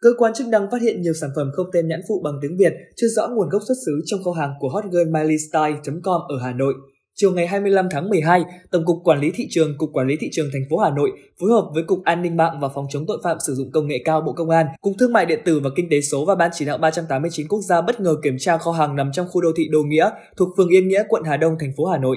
Cơ quan chức năng phát hiện nhiều sản phẩm không tên nhãn phụ bằng tiếng Việt chưa rõ nguồn gốc xuất xứ trong kho hàng của hotgirlmileystyle.com ở Hà Nội. Chiều ngày 25 tháng 12, Tổng cục Quản lý thị trường, Cục Quản lý thị trường thành phố Hà Nội phối hợp với Cục An ninh mạng và Phòng chống tội phạm sử dụng công nghệ cao Bộ Công an, Cục Thương mại điện tử và Kinh tế số và Ban chỉ đạo 389 quốc gia bất ngờ kiểm tra kho hàng nằm trong khu đô thị Đồ Nghĩa thuộc phường Yên Nghĩa, quận Hà Đông, thành phố Hà Nội.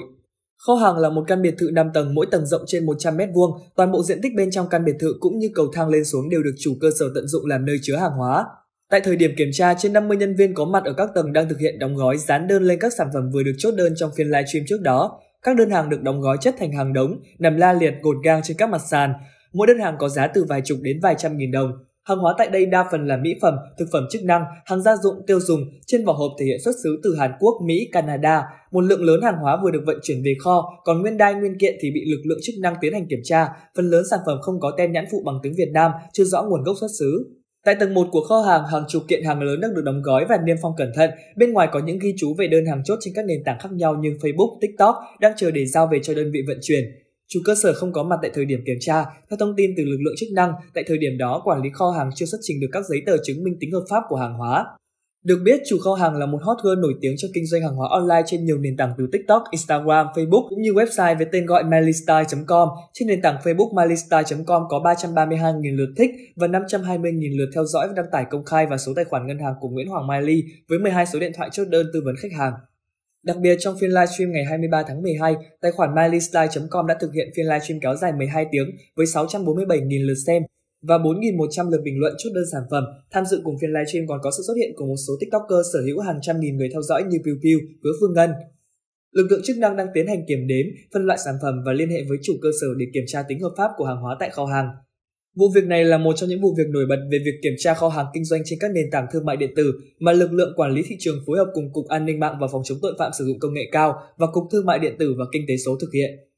Kho hàng là một căn biệt thự 5 tầng, mỗi tầng rộng trên 100 mét vuông. Toàn bộ diện tích bên trong căn biệt thự cũng như cầu thang lên xuống đều được chủ cơ sở tận dụng làm nơi chứa hàng hóa. Tại thời điểm kiểm tra, trên 50 nhân viên có mặt ở các tầng đang thực hiện đóng gói, dán đơn lên các sản phẩm vừa được chốt đơn trong phiên livestream trước đó. Các đơn hàng được đóng gói chất thành hàng đống, nằm la liệt gột gang trên các mặt sàn. Mỗi đơn hàng có giá từ vài chục đến vài trăm nghìn đồng. Hàng hóa tại đây đa phần là mỹ phẩm, thực phẩm chức năng, hàng gia dụng tiêu dùng, trên vỏ hộp thể hiện xuất xứ từ Hàn Quốc, Mỹ, Canada. Một lượng lớn hàng hóa vừa được vận chuyển về kho, còn nguyên đai nguyên kiện thì bị lực lượng chức năng tiến hành kiểm tra. Phần lớn sản phẩm không có tem nhãn phụ bằng tiếng Việt Nam, chưa rõ nguồn gốc xuất xứ. Tại tầng 1 của kho hàng, hàng chục kiện hàng lớn đang được đóng gói và niêm phong cẩn thận. Bên ngoài có những ghi chú về đơn hàng chốt trên các nền tảng khác nhau như Facebook, TikTok đang chờ để giao về cho đơn vị vận chuyển. Chủ cơ sở không có mặt tại thời điểm kiểm tra. Theo thông tin từ lực lượng chức năng, tại thời điểm đó quản lý kho hàng chưa xuất trình được các giấy tờ chứng minh tính hợp pháp của hàng hóa. Được biết, chủ kho hàng là một hot girl nổi tiếng trong kinh doanh hàng hóa online trên nhiều nền tảng từ TikTok, Instagram, Facebook cũng như website với tên gọi milestyle.com. Trên nền tảng Facebook milestyle.com có 332.000 lượt thích và 520.000 lượt theo dõi và đăng tải công khai và số tài khoản ngân hàng của Nguyễn Hoàng Miley với 12 số điện thoại chốt đơn tư vấn khách hàng. Đặc biệt trong phiên livestream ngày 23 tháng 12, tài khoản mileyslide.com đã thực hiện phiên livestream kéo dài 12 tiếng với 647.000 lượt xem và 4.100 lượt bình luận chốt đơn sản phẩm. Tham dự cùng phiên livestream còn có sự xuất hiện của một số tiktoker sở hữu hàng trăm nghìn người theo dõi như Piu Piu, Hứa Phương Ngân. Lực lượng chức năng đang tiến hành kiểm đếm, phân loại sản phẩm và liên hệ với chủ cơ sở để kiểm tra tính hợp pháp của hàng hóa tại kho hàng. Vụ việc này là một trong những vụ việc nổi bật về việc kiểm tra kho hàng kinh doanh trên các nền tảng thương mại điện tử mà lực lượng quản lý thị trường phối hợp cùng Cục An ninh mạng và Phòng chống tội phạm sử dụng công nghệ cao và Cục Thương mại điện tử và Kinh tế số thực hiện.